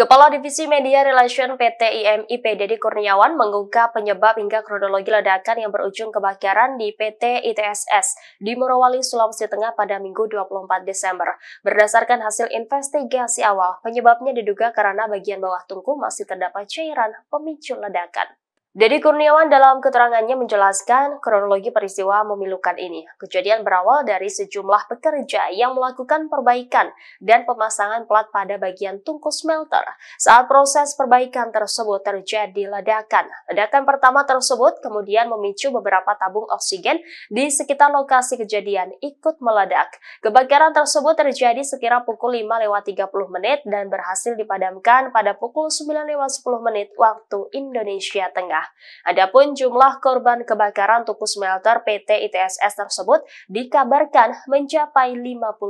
Kepala Divisi Media Relation PT IMIP Dedi Kurniawan mengungkap penyebab hingga kronologi ledakan yang berujung kebakaran di PT ITSS di Morowali, Sulawesi Tengah pada Minggu 24 Desember. Berdasarkan hasil investigasi awal, penyebabnya diduga karena bagian bawah tungku masih terdapat cairan pemicu ledakan. Dedi Kurniawan dalam keterangannya menjelaskan kronologi peristiwa memilukan ini. Kejadian berawal dari sejumlah pekerja yang melakukan perbaikan dan pemasangan plat pada bagian tungku smelter. Saat proses perbaikan tersebut terjadi ledakan. Ledakan pertama tersebut kemudian memicu beberapa tabung oksigen di sekitar lokasi kejadian ikut meledak. Kebakaran tersebut terjadi sekira pukul 5 lewat 30 menit dan berhasil dipadamkan pada pukul 9 lewat 10 menit waktu Indonesia Tengah. Adapun jumlah korban kebakaran tuku smelter PT ITSS tersebut dikabarkan mencapai 51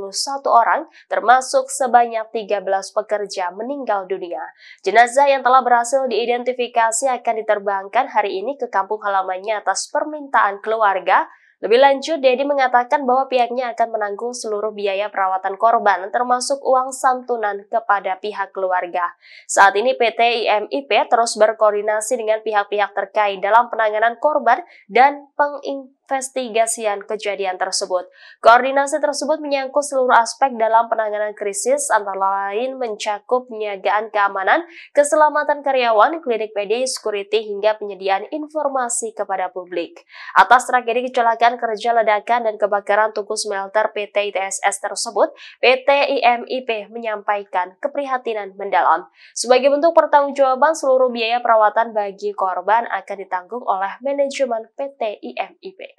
orang, termasuk sebanyak 13 pekerja meninggal dunia. Jenazah yang telah berhasil diidentifikasi akan diterbangkan hari ini ke kampung halamannya atas permintaan keluarga lebih lanjut, Dedi mengatakan bahwa pihaknya akan menanggung seluruh biaya perawatan korban, termasuk uang santunan kepada pihak keluarga. Saat ini PT IMIP terus berkoordinasi dengan pihak-pihak terkait dalam penanganan korban dan pengingkaran Investigasian kejadian tersebut. Koordinasi tersebut menyangkut seluruh aspek dalam penanganan krisis, antara lain mencakup penyiagaan keamanan, keselamatan karyawan, klinik PD, security, hingga penyediaan informasi kepada publik. Atas tragedi kecelakaan kerja ledakan dan kebakaran tungku smelter PT ITSS tersebut, PT IMIP menyampaikan keprihatinan mendalam. Sebagai bentuk pertanggungjawaban, seluruh biaya perawatan bagi korban akan ditanggung oleh manajemen PT IMIP.